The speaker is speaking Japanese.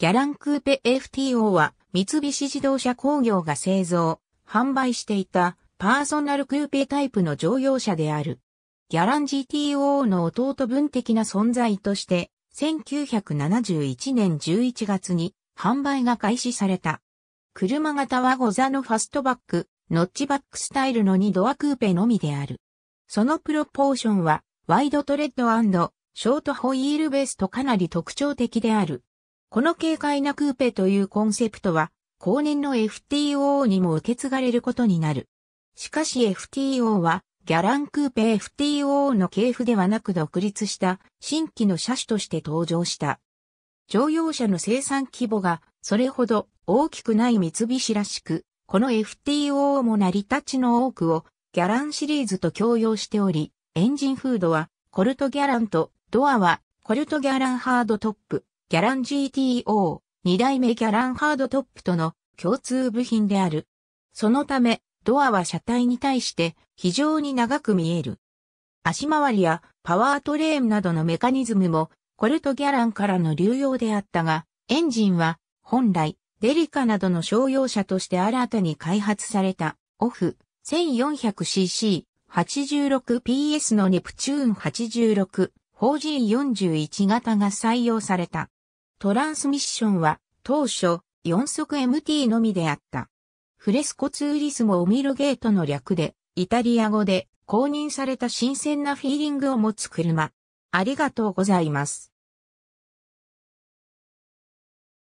ギャランクーペ FTO は三菱自動車工業が製造、販売していたパーソナルクーペタイプの乗用車である。ギャラン GTO の弟分的な存在として、1971年11月に販売が開始された。車型はゴザのファストバック、ノッチバックスタイルの2ドアクーペのみである。そのプロポーションは、ワイドトレッドショートホイールベースとかなり特徴的である。この軽快なクーペというコンセプトは、後年の FTO にも受け継がれることになる。しかし FTO は、ギャランクーペ FTO の系譜ではなく独立した新規の車種として登場した。乗用車の生産規模がそれほど大きくない三菱らしく、この FTO も成り立ちの多くをギャランシリーズと共用しており、エンジンフードはコルトギャランと、ドアはコルトギャランハードトップ。ギャラン GTO、二代目ギャランハードトップとの共通部品である。そのため、ドアは車体に対して非常に長く見える。足回りやパワートレーンなどのメカニズムもコルトギャランからの流用であったが、エンジンは本来デリカなどの商用車として新たに開発されたオフ 1400cc86PS のネプチューン86 4G41 型が採用された。トランスミッションは当初4速 MT のみであった。フレスコツーリスモ・オミロゲートの略で、イタリア語で公認された新鮮なフィーリングを持つ車。ありがとうございます。